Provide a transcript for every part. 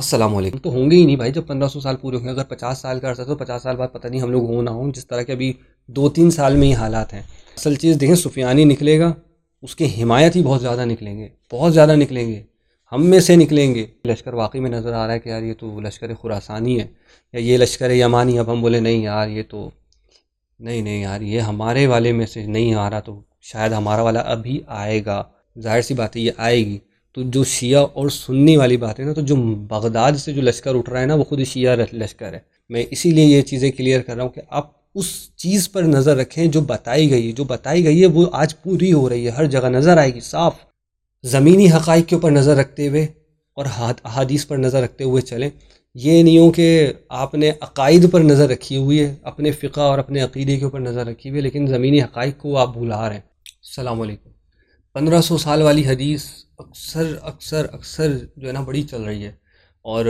असलम तो होंगे ही नहीं भाई जब पंद्रह सौ साल पूरे होंगे अगर पचास साल का अर्सा तो पचास साल बाद पता नहीं हम लोग हो ना हों जिस तरह के अभी दो तीन साल में ही हालात हैं असल चीज़ देखें सुफियानी निकलेगा उसके हिमायत ही बहुत ज़्यादा निकलेंगे बहुत ज़्यादा निकलेंगे हम में से निकलेंगे लश्कर वाकई में नज़र आ रहा है कि यार ये तो लश्कर खुरासानी है या ये लश्कर यमानी अब हम बोले नहीं यार ये तो नहीं नहीं यार ये हमारे वाले में से नहीं आ रहा तो शायद हमारा वाला अभी आएगा जाहिर सी बात है ये आएगी तो जो शिया और सुन्नी वाली बात है ना तो जो बगदाद से जो लश्कर उठ रहा है ना वो खुद शिया लश्कर है मैं इसीलिए ये चीज़ें क्लियर कर रहा हूँ कि आप उस चीज़ पर नज़र रखें जो बताई गई है जो बताई गई है वो आज पूरी हो रही है हर जगह नज़र आएगी साफ ज़मीनी हक़ के ऊपर नज़र रखते हुए और अहादीस पर नज़र रखते हुए चलें ये नहीं हो कि आपने अकायद पर नज़र रखी हुई है अपने फ़िका और अपने अकीदे के ऊपर नज़र रखी हुई है लेकिन ज़मीनी हक़ को आप भुला रहे हैं अलकुम पंद्रह सौ साल वाली हदीस अक्सर अक्सर अक्सर जो है ना बड़ी चल रही है और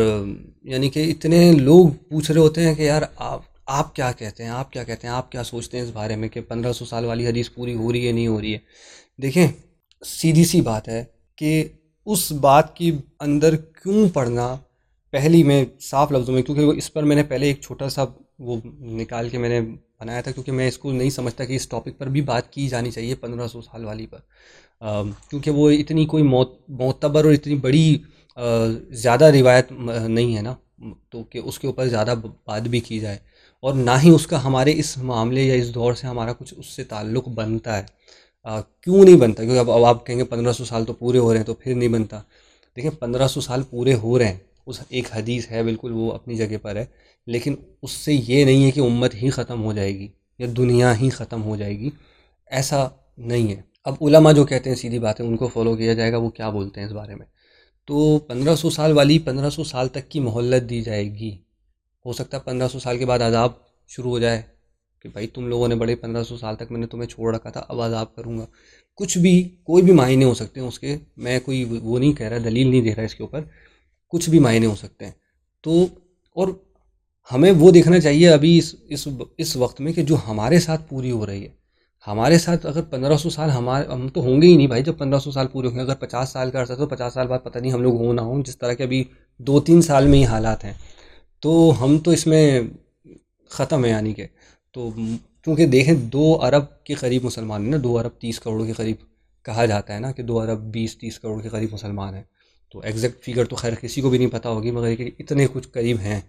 यानी कि इतने लोग पूछ रहे होते हैं कि यार आप आप क्या कहते हैं आप क्या कहते हैं आप क्या सोचते हैं इस बारे में कि पंद्रह सौ साल वाली हदीस पूरी हो रही है नहीं हो रही है देखें सीधी सी बात है कि उस बात की अंदर क्यों पढ़ना पहली में साफ लफ्ज़ों में क्योंकि इस पर मैंने पहले एक छोटा सा वो निकाल के मैंने बनाया था क्योंकि मैं इसको नहीं समझता कि इस टॉपिक पर भी बात की जानी चाहिए पंद्रह सौ साल वाली पर क्योंकि वो इतनी कोई मोतबर और इतनी बड़ी ज़्यादा रिवायत नहीं है ना तो कि उसके ऊपर ज़्यादा बात भी की जाए और ना ही उसका हमारे इस मामले या इस दौर से हमारा कुछ उससे ताल्लुक़ बनता है क्यों नहीं बनता क्योंकि अब अब आप कहेंगे पंद्रह सौ साल तो पूरे हो रहे हैं तो फिर नहीं बनता देखिए पंद्रह सौ साल पूरे हो रहे हैं उस एक हदीस है बिल्कुल वो अपनी जगह पर है लेकिन उससे ये नहीं है कि उम्मत ही ख़त्म हो जाएगी या दुनिया ही ख़त्म हो जाएगी ऐसा नहीं है अब उलमा जो कहते हैं सीधी बातें उनको फॉलो किया जाएगा वो क्या बोलते हैं इस बारे में तो 1500 साल वाली 1500 साल तक की मोहल्लत दी जाएगी हो सकता है 1500 साल के बाद आज़ाब शुरू हो जाए कि भाई तुम लोगों ने बड़े 1500 साल तक मैंने तुम्हें छोड़ रखा था अब आज़ाब करूँगा कुछ भी कोई भी मायने हो सकते हैं उसके मैं कोई वो नहीं कह रहा दलील नहीं दे रहा इसके ऊपर कुछ भी मायने हो सकते हैं तो और हमें वो देखना चाहिए अभी इस इस इस वक्त में कि जो हमारे साथ पूरी हो रही है हमारे साथ अगर पंद्रह सौ साल हमारे हम तो होंगे ही नहीं भाई जब पंद्रह सौ साल पूरे होंगे अगर पचास साल का अर्थ है तो पचास साल बाद पता नहीं हम लोग हों ना हों जिस तरह के अभी दो तीन साल में ही हालात हैं तो हम तो इसमें ख़त्म है यानी के तो क्योंकि देखें दो अरब के करीब मुसलमान हैं ना दो अरब तीस करोड़ के करीब कहा जाता है ना कि दो अरब बीस तीस करोड़ के करीब मुसलमान हैं तो एग्जैक्ट फिगर तो खैर किसी को भी नहीं पता होगी मगर ये इतने कुछ करीब हैं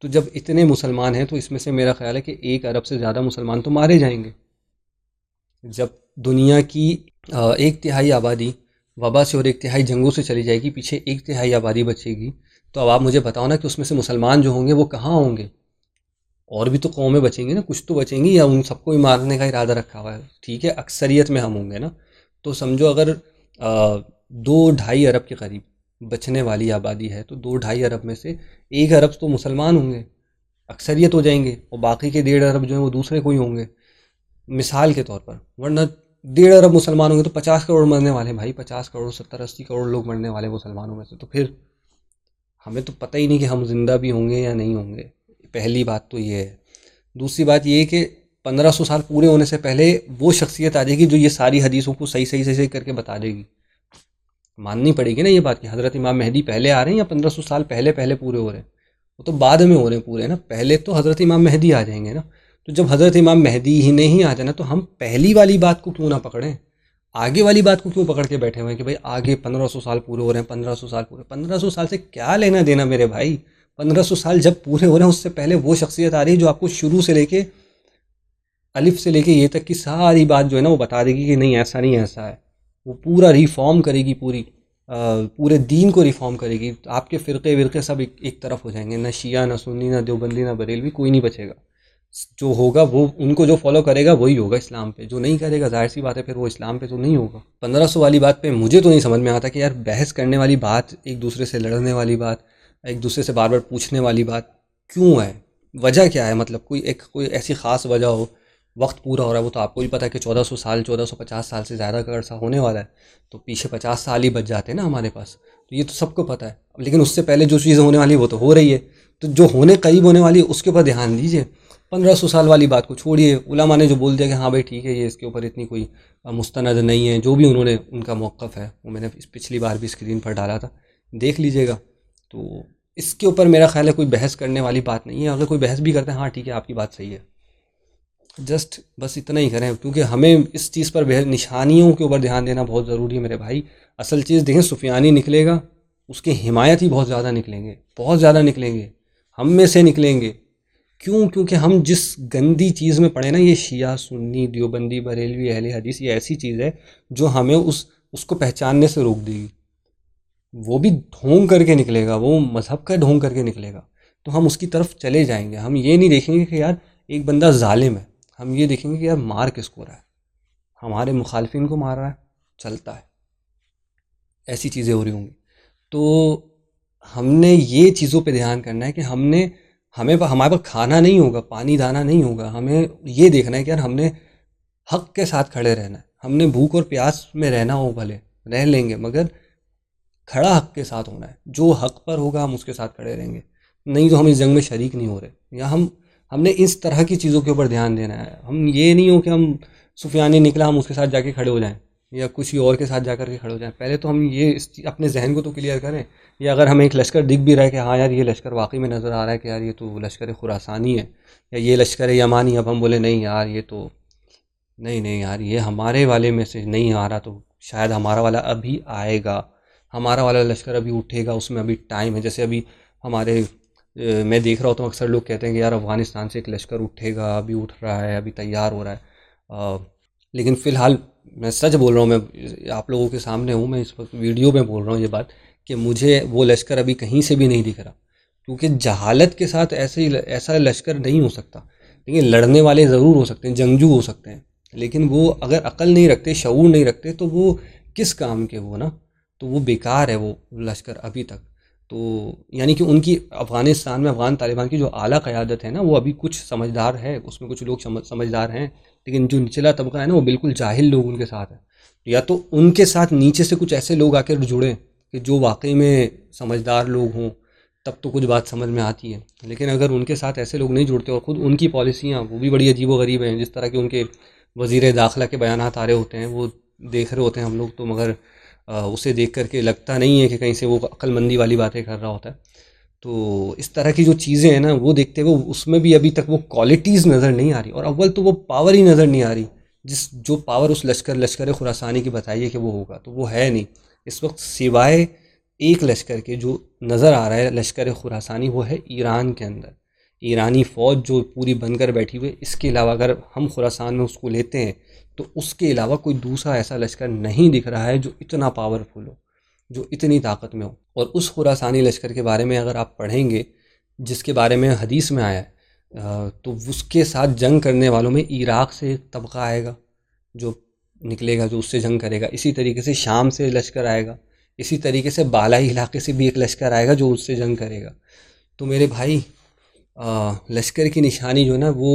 तो जब इतने मुसलमान हैं तो इसमें से मेरा ख्याल है कि एक अरब से ज़्यादा मुसलमान तो मारे जाएंगे जब दुनिया की एक तिहाई आबादी वबा से और एक तिहाई जंगों से चली जाएगी पीछे एक तिहाई आबादी बचेगी तो अब आप मुझे बताओ ना कि उसमें से मुसलमान जो होंगे वो कहाँ होंगे और भी तो कौमें बचेंगी ना कुछ तो बचेंगी या उन सबको ही मारने का इरादा रखा हुआ है ठीक है अक्सरियत में हम होंगे ना तो समझो अगर आ, दो ढाई अरब के करीब बचने वाली आबादी है तो दो ढाई अरब में से एक अरब तो मुसलमान होंगे अक्सरियत हो जाएंगे और बाकी के डेढ़ अरब जो हैं वो दूसरे को ही होंगे मिसाल के तौर पर वरना डेढ़ अरब मुसलमान होंगे तो पचास करोड़ मरने वाले हैं भाई पचास करोड़ सत्तर अस्सी करोड़ लोग मरने वाले मुसलमानों में से तो फिर हमें तो पता ही नहीं कि हम जिंदा भी होंगे या नहीं होंगे पहली बात तो ये है दूसरी बात ये कि पंद्रह सौ साल पूरे होने से पहले वो शख्सियत आ जाएगी जो ये सारी हदीसों को सही सही सही सही करके बता देगी माननी पड़ेगी ना ये बात कि हज़रत इमाम मेहदी पहले आ रहे हैं या पंद्रह सौ साल पहले पहले पूरे हो रहे हैं वो तो बाद में हो रहे हैं पूरे ना पहले तो हज़रत इमाम मेहदी आ जाएंगे ना तो जब हज़रत इमाम मेहदी ही नहीं ही आ जाना तो हम पहली वाली बात को क्यों ना पकड़ें आगे वाली बात को क्यों पकड़ के बैठे हुए हैं कि भाई आगे पंद्रह सौ साल पूरे हो रहे हैं पंद्रह सौ साल पूरे पंद्रह सौ साल से क्या लेना देना मेरे भाई पंद्रह सौ साल जब पूरे हो रहे हैं उससे पहले वो शख्सियत आ रही है जो आपको शुरू से लेके अलिफ से लेके ये तक की सारी बात जो है ना वो बता देगी कि नहीं ऐसा नहीं ऐसा है वो पूरा रिफॉर्म करेगी पूरी पूरे दीन को रिफॉर्म करेगी आपके फ़िरके विरके सब एक, एक तरफ हो जाएंगे ना शिया ना सुन्नी ना देवबंदी ना बरेलवी कोई नहीं बचेगा जो होगा वो उनको जो फॉलो करेगा वही होगा इस्लाम पे जो नहीं करेगा जाहिर सी बात है फिर वो इस्लाम पे तो नहीं होगा पंद्रह सौ वाली बात पे मुझे तो नहीं समझ में आता कि यार बहस करने वाली बात एक दूसरे से लड़ने वाली बात एक दूसरे से बार बार पूछने वाली बात क्यों है वजह क्या है मतलब कोई एक कोई ऐसी ख़ास वजह हो वक्त पूरा हो रहा है वो तो आपको भी पता है कि चौदह सौ साल चौदह सौ पचास साल से ज़्यादा का अर्सा होने वाला है तो पीछे पचास साल ही बच जाते हैं ना हमारे पास तो ये तो सबको पता है लेकिन उससे पहले जो चीज़ें होने वाली वो तो हो रही है तो जो होने करीब होने वाली उसके ऊपर ध्यान दीजिए पंद्रह सौ साल वाली बात को छोड़िए उलामा ने जो बोल दिया कि हाँ भाई ठीक है ये इसके ऊपर इतनी कोई मुस्तनद नहीं है जो भी उन्होंने उनका मौक़ है वो मैंने पिछली बार भी स्क्रीन पर डाला था देख लीजिएगा तो इसके ऊपर मेरा ख्याल है कोई बहस करने वाली बात नहीं है अगर कोई बहस भी करते हैं हाँ ठीक है आपकी बात सही है जस्ट बस इतना ही करें क्योंकि हमें इस चीज़ पर निशानियों के ऊपर ध्यान देना बहुत ज़रूरी है मेरे भाई असल चीज़ देखें सुफियानी निकलेगा उसके हिमायत ही बहुत ज़्यादा निकलेंगे बहुत ज़्यादा निकलेंगे हम में से निकलेंगे क्यों क्योंकि हम जिस गंदी चीज़ में पड़े ना ये शिया सुन्नी दियोबंदी बरेलवी अहले हदीस ये ऐसी चीज़ है जो हमें उस उसको पहचानने से रोक देगी वो भी ढोंग करके निकलेगा वो मज़हब का ढोंग करके निकलेगा तो हम उसकी तरफ चले जाएंगे हम ये नहीं देखेंगे कि यार एक बंदा ालिम है हम ये देखेंगे कि यार मार किसको रहा है हमारे मुखालफिन को मार रहा है चलता है ऐसी चीज़ें हो रही होंगी तो हमने ये चीज़ों पे ध्यान करना है कि हमने हमें हमारे पास खाना नहीं होगा पानी दाना नहीं होगा हमें ये देखना है कि यार हमने हक के साथ खड़े रहना है हमने भूख और प्यास में रहना हो भले रह लेंगे मगर खड़ा हक के साथ होना है जो हक पर होगा हम उसके साथ खड़े रहेंगे नहीं तो हम इस जंग में शरीक नहीं हो रहे या हम हमने इस तरह की चीज़ों के ऊपर ध्यान देना है हम ये नहीं हो कि हम सुफियाने निकला हम उसके साथ जाके खड़े हो जाएं या किसी और के साथ जा कर के खड़े हो जाएं पहले तो हम ये इस अपने जहन को तो क्लियर करें या अगर हमें एक लश्कर दिख भी रहा है कि हाँ यार ये लश्कर वाकई में नज़र आ रहा है कि यार ये तो लश्कर खुरासानी है या ये लश्कर यमानी अब हम बोले नहीं यार ये तो नहीं नहीं यार ये हमारे वाले में से नहीं आ रहा तो शायद हमारा वाला अभी आएगा हमारा वाला लश्कर अभी उठेगा उसमें अभी टाइम है जैसे अभी हमारे मैं देख रहा हूँ तो अक्सर लोग कहते हैं कि यार अफ़गानिस्तान से एक लश्कर उठेगा अभी उठ रहा है अभी तैयार हो रहा है आ, लेकिन फ़िलहाल मैं सच बोल रहा हूँ मैं आप लोगों के सामने हूँ मैं इस वक्त वीडियो में बोल रहा हूँ ये बात कि मुझे वो लश्कर अभी कहीं से भी नहीं दिख रहा क्योंकि जहालत के साथ ऐसे ही ऐसा लश्कर नहीं हो सकता लेकिन लड़ने वाले ज़रूर हो सकते हैं जंगजू हो सकते हैं लेकिन वो अगर अकल नहीं रखते शूर नहीं रखते तो वो किस काम के वो ना तो वो बेकार है वो लश्कर अभी तक तो यानी कि उनकी अफ़गानिस्तान में अफ़गान तालिबान की जो आला क़्यादत है ना वो अभी कुछ समझदार है उसमें कुछ लोग समझदार हैं लेकिन जो निचला तबका है ना वो बिल्कुल जाहिल लोग उनके साथ हैं तो या तो उनके साथ नीचे से कुछ ऐसे लोग आकर जुड़ें कि जो वाकई में समझदार लोग हों तब तो कुछ बात समझ में आती है लेकिन अगर उनके साथ ऐसे लोग नहीं जुड़ते और ख़ुद उनकी पॉलिसियाँ वो भी बड़ी अजीब गरीब हैं जिस तरह के उनके वजीर दाखिला के बयान आ रहे होते हैं वो देख रहे होते हैं हम लोग तो मगर उसे देख करके लगता नहीं है कि कहीं से वो अक्लमंदी वाली बातें कर रहा होता है तो इस तरह की जो चीज़ें हैं ना वो देखते हुए उसमें भी अभी तक वो क्वालिटीज़ नज़र नहीं आ रही और अव्वल तो वो पावर ही नज़र नहीं आ रही जिस जो पावर उस लश्कर लश्कर खुरासानी की बताइए कि वो होगा तो वो है नहीं इस वक्त सिवाय एक लश्कर के जो नज़र आ रहा है लश्कर खुरासानी वो है ईरान के अंदर ईरानी फ़ौज जो पूरी बनकर बैठी हुई है इसके अलावा अगर हम खुरासान में उसको लेते हैं तो उसके अलावा कोई दूसरा ऐसा लश्कर नहीं दिख रहा है जो इतना पावरफुल हो जो इतनी ताकत में हो और उस खुरासानी लश्कर के बारे में अगर आप पढ़ेंगे जिसके बारे में हदीस में आया है तो उसके साथ जंग करने वालों में इराक़ से एक तबका आएगा जो निकलेगा जो उससे जंग करेगा इसी तरीके से शाम से लश्कर आएगा इसी तरीके से बालाई इलाके से भी एक लश्कर आएगा जो उससे जंग करेगा तो मेरे भाई लश्कर की निशानी जो है ना वो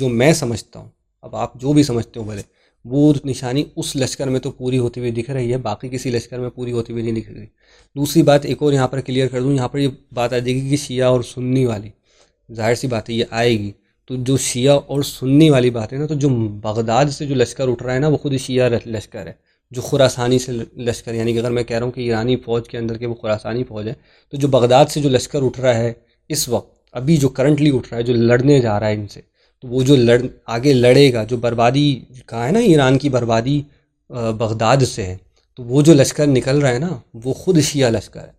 जो मैं समझता हूँ अब आप जो भी समझते हो भले वो निशानी उस लश्कर में तो पूरी होती हुई दिख रही है बाकी किसी लश्कर में पूरी होती हुई नहीं दिख रही दूसरी बात एक और यहाँ पर क्लियर कर दूँ यहाँ पर ये बात आ जाएगी कि शिया और सुन्नी वाली जाहिर सी बात है ये आएगी तो जो शिया और सुन्नी वाली बात है ना तो जो बगदाद से जो लश्कर उठ रहा है ना वो खुद शिया लश्कर है जो खुरासानी से लश्कर यानी कि अगर मैं कह रहा हूँ कि ईरानी फ़ौज के अंदर के वो खुरासानी फ़ौज है तो जो बगदाद से जो लश्कर उठ रहा है इस वक्त अभी जो करंटली उठ रहा है जो लड़ने जा रहा है इनसे तो वो जो लड़ आगे लड़ेगा जो बर्बादी कहा है ना ईरान की बर्बादी बगदाद से है तो वो जो लश्कर निकल रहा है ना वो खुद शिया लश्कर है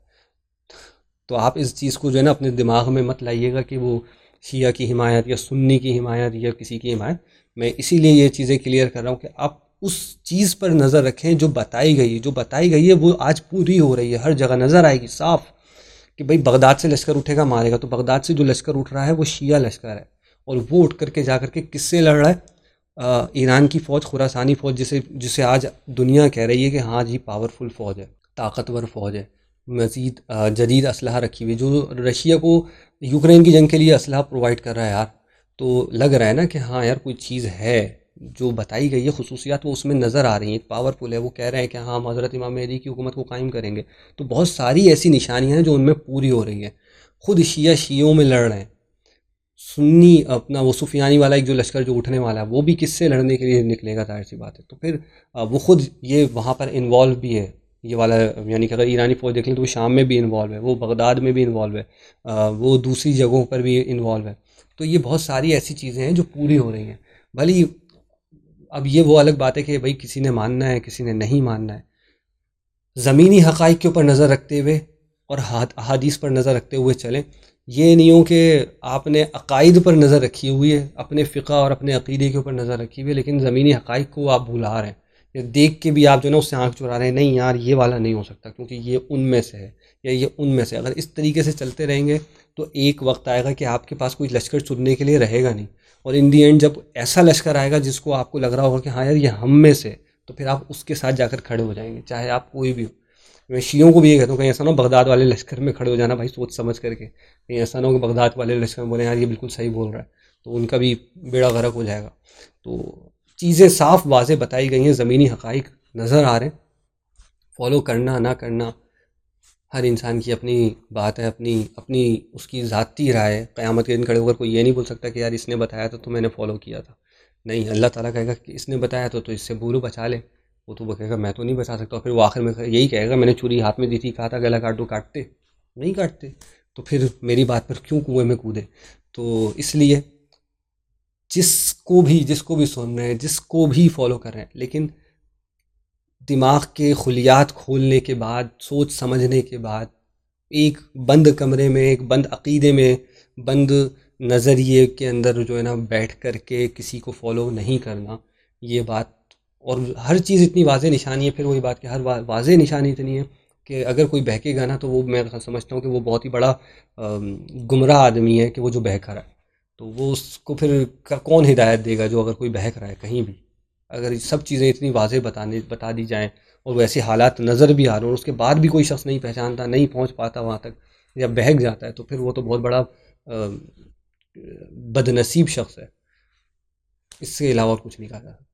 तो आप इस चीज़ को जो है ना अपने दिमाग में मत लाइएगा कि वो शिया की हिमायत या सुन्नी की हिमायत या किसी की हिमायत मैं इसीलिए ये चीज़ें क्लियर कर रहा हूँ कि आप उस चीज़ पर नज़र रखें जो बताई गई है जो बताई गई है वो आज पूरी हो रही है हर जगह नज़र आएगी साफ कि भाई बगदाद से लश्कर उठेगा मारेगा तो बगदाद से जो लश्कर उठ रहा है वो शिया लश्कर है और वो उठ करके जा करके किससे लड़ रहा है ईरान की फ़ौज खुरासानी फ़ौज जिसे जिसे आज दुनिया कह रही है कि हाँ जी पावरफुल फ़ौज है ताकतवर फ़ौज है मज़ीद जदीद इसलह रखी हुई जो रशिया को यूक्रेन की जंग के लिए असलाह प्रोवाइड कर रहा है यार तो लग रहा है ना कि हाँ यार कोई चीज़ है जो बताई गई है खसूसियात वो उसमें नज़र आ रही हैं पावरफुल है वो कह रहे हैं कि हाँ हम हज़रत इमाम मेरी की हुकूमत को कायम करेंगे तो बहुत सारी ऐसी निशानियाँ हैं जो उनमें पूरी हो रही हैं खुद शिया शियों में लड़ रहे हैं सुन्नी अपना वो सुफियानी वाला एक जो लश्कर जो उठने वाला है वो भी किससे लड़ने के लिए निकलेगा जाहिर सी बात है तो फिर वो ख़ुद ये वहाँ पर इन्वॉल्व भी है ये वाला यानी कि अगर ईरानी फ़ौज देख लें तो वो शाम में भी इन्वॉल्व है वो बगदाद में भी इन्वॉल्व है वो दूसरी जगहों पर भी इन्वॉल्व है तो ये बहुत सारी ऐसी चीज़ें हैं जो पूरी हो रही हैं भले अब ये वो अलग बात है कि भाई किसी ने मानना है किसी ने नहीं मानना है ज़मीनी हक़ के ऊपर नज़र रखते हुए और हादीस पर नज़र रखते हुए चलें ये नहीं हो कि आपने अकायद पर नज़र रखी हुई है अपने फ़िका और अपने अकीदे के ऊपर नज़र रखी हुई है लेकिन ज़मीनी हक़ को आप भुला रहे हैं या देख के भी आप जो है ना उससे आँख चुरा रहे हैं नहीं यार ये वाला नहीं हो सकता क्योंकि ये उनमें से है या ये उनमें से अगर इस तरीके से चलते रहेंगे तो एक वक्त आएगा कि आपके पास कोई लश्कर चुनने के लिए रहेगा नहीं और इन दी एंड जब ऐसा लश्कर आएगा जिसको आपको लग रहा होगा कि हाँ यार ये हम में से तो फिर आप उसके साथ जाकर खड़े हो जाएंगे चाहे आप कोई भी हो मैं शीयों को भी ये कहता हूँ कहीं ऐसा ना बगदाद वाले लश्कर में खड़े हो जाना भाई सोच समझ करके कहीं ऐसा ना हो कि बगदाद वाले लश्कर में बोले यार ये बिल्कुल सही बोल रहा है तो उनका भी बेड़ा गर्क हो जाएगा तो चीज़ें साफ वाजें बताई गई हैं ज़मीनी हक़ नज़र आ रहे हैं फॉलो करना ना करना हर इंसान की अपनी बात है अपनी अपनी उसकी ज़ाती राय है क़्यामत के दिन खड़े होकर कोई ये नहीं बोल सकता कि यार इसने बताया था तो मैंने फ़ॉलो किया था नहीं अल्लाह ताला कहेगा कि इसने बताया तो तो इससे भूलू बचा ले वो तो वो कहेगा मैं तो नहीं बचा सकता फिर वो आखिर में यही कहेगा मैंने चूरी हाथ में दी थी कहा था गला काट दो काटते नहीं काटते तो फिर मेरी बात पर क्यों कुएं में कूदे तो इसलिए जिसको भी जिसको भी सुन रहे हैं जिसको भी फॉलो कर रहे हैं लेकिन दिमाग के खुलियात खोलने के बाद सोच समझने के बाद एक बंद कमरे में एक बंद अकीदे में बंद नज़रिए के अंदर जो है ना बैठ कर के किसी को फॉलो नहीं करना ये बात और हर चीज़ इतनी वाज निशानी है फिर वही बात कि हर वा, वाज निशानी इतनी है कि अगर कोई बहकेगा ना तो वो मैं समझता हूँ कि वो बहुत ही बड़ा गुमराह आदमी है कि वो जो बहक रहा है तो वो उसको फिर कौन हिदायत देगा जो अगर कोई बहक रहा है कहीं भी अगर सब चीज़ें इतनी वाज बताने बता दी जाएँ और वैसे हालात नज़र भी आ रहे हैं और उसके बाद भी कोई शख्स नहीं पहचानता नहीं पहुँच पाता वहाँ तक या बहक जाता है तो फिर वो तो बहुत बड़ा बदनसीब शख्स है इसके अलावा और कुछ नहीं कहा जा सकता